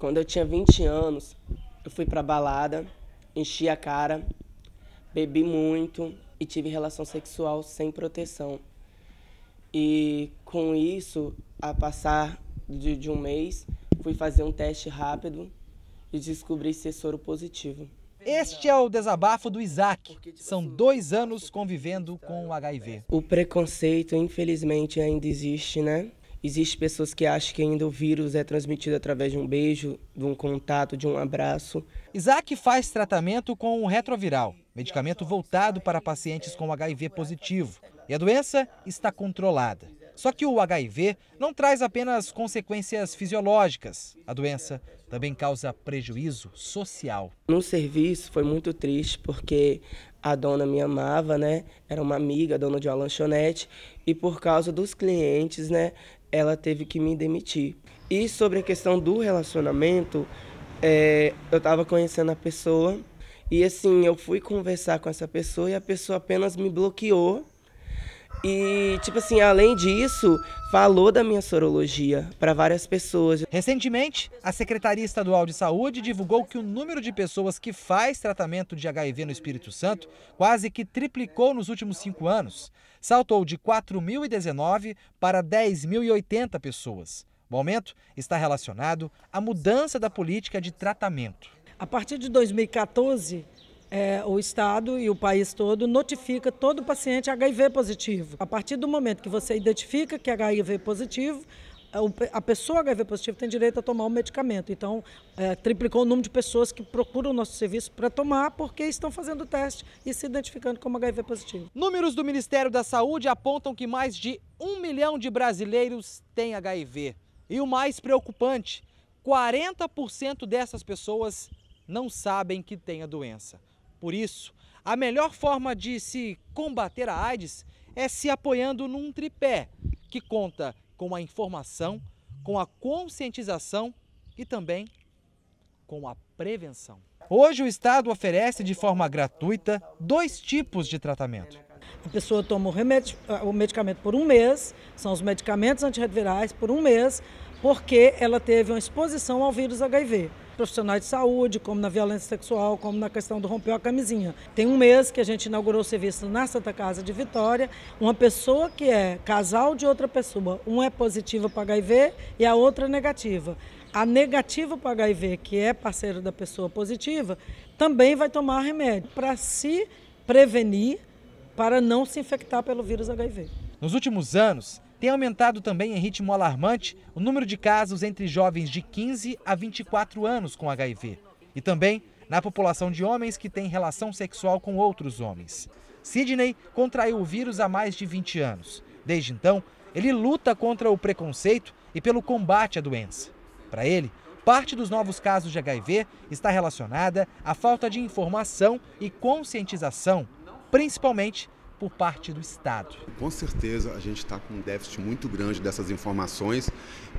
Quando eu tinha 20 anos, eu fui pra balada, enchi a cara, bebi muito e tive relação sexual sem proteção. E com isso, a passar de, de um mês, fui fazer um teste rápido e descobri ser soro positivo. Este é o desabafo do Isaac. São dois anos convivendo com o HIV. O preconceito, infelizmente, ainda existe, né? Existem pessoas que acham que ainda o vírus é transmitido através de um beijo, de um contato, de um abraço. Isaac faz tratamento com o retroviral, medicamento voltado para pacientes com HIV positivo. E a doença está controlada. Só que o HIV não traz apenas consequências fisiológicas. A doença também causa prejuízo social. No serviço foi muito triste porque a dona me amava, né? Era uma amiga, dona de uma lanchonete, e por causa dos clientes, né, ela teve que me demitir. E sobre a questão do relacionamento, é, eu estava conhecendo a pessoa e assim, eu fui conversar com essa pessoa e a pessoa apenas me bloqueou e, tipo assim, além disso, falou da minha sorologia para várias pessoas. Recentemente, a Secretaria Estadual de Saúde divulgou que o número de pessoas que faz tratamento de HIV no Espírito Santo quase que triplicou nos últimos cinco anos. Saltou de 4.019 para 10.080 pessoas. O aumento está relacionado à mudança da política de tratamento. A partir de 2014, é, o Estado e o país todo notifica todo paciente HIV positivo. A partir do momento que você identifica que é HIV positivo, a pessoa HIV positiva tem direito a tomar o medicamento. Então, é, triplicou o número de pessoas que procuram o nosso serviço para tomar porque estão fazendo o teste e se identificando como HIV positivo. Números do Ministério da Saúde apontam que mais de um milhão de brasileiros têm HIV. E o mais preocupante, 40% dessas pessoas não sabem que têm a doença. Por isso, a melhor forma de se combater a AIDS é se apoiando num tripé que conta com a informação, com a conscientização e também com a prevenção. Hoje, o Estado oferece de forma gratuita dois tipos de tratamento. A pessoa toma o, ah, medicamento por um mês, são os medicamentos antirretrovirais por um mês, porque ela teve uma exposição ao vírus HIV profissionais de saúde, como na violência sexual, como na questão do rompeu a camisinha. Tem um mês que a gente inaugurou o serviço na Santa Casa de Vitória. Uma pessoa que é casal de outra pessoa, um é positiva para HIV e a outra é negativa. A negativa para HIV, que é parceiro da pessoa positiva, também vai tomar remédio para se prevenir, para não se infectar pelo vírus HIV. Nos últimos anos, tem aumentado também em ritmo alarmante o número de casos entre jovens de 15 a 24 anos com HIV e também na população de homens que têm relação sexual com outros homens. Sidney contraiu o vírus há mais de 20 anos. Desde então, ele luta contra o preconceito e pelo combate à doença. Para ele, parte dos novos casos de HIV está relacionada à falta de informação e conscientização, principalmente por parte do Estado. Com certeza a gente está com um déficit muito grande dessas informações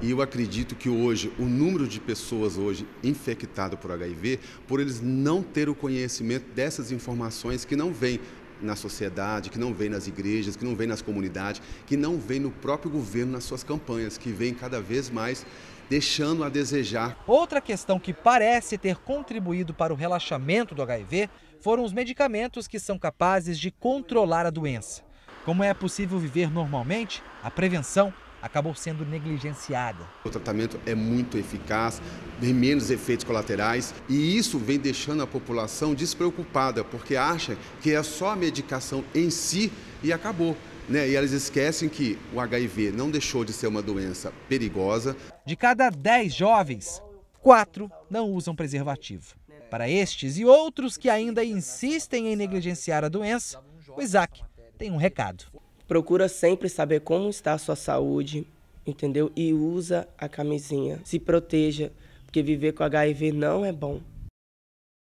e eu acredito que hoje o número de pessoas hoje infectadas por HIV, por eles não ter o conhecimento dessas informações que não vêm na sociedade, que não vem nas igrejas, que não vem nas comunidades, que não vem no próprio governo nas suas campanhas, que vem cada vez mais deixando a desejar. Outra questão que parece ter contribuído para o relaxamento do HIV foram os medicamentos que são capazes de controlar a doença. Como é possível viver normalmente, a prevenção acabou sendo negligenciada. O tratamento é muito eficaz, tem menos efeitos colaterais e isso vem deixando a população despreocupada, porque acha que é só a medicação em si e acabou. Né? E elas esquecem que o HIV não deixou de ser uma doença perigosa. De cada 10 jovens, 4 não usam preservativo. Para estes e outros que ainda insistem em negligenciar a doença, o Isaac tem um recado. Procura sempre saber como está a sua saúde, entendeu? E usa a camisinha, se proteja, porque viver com HIV não é bom.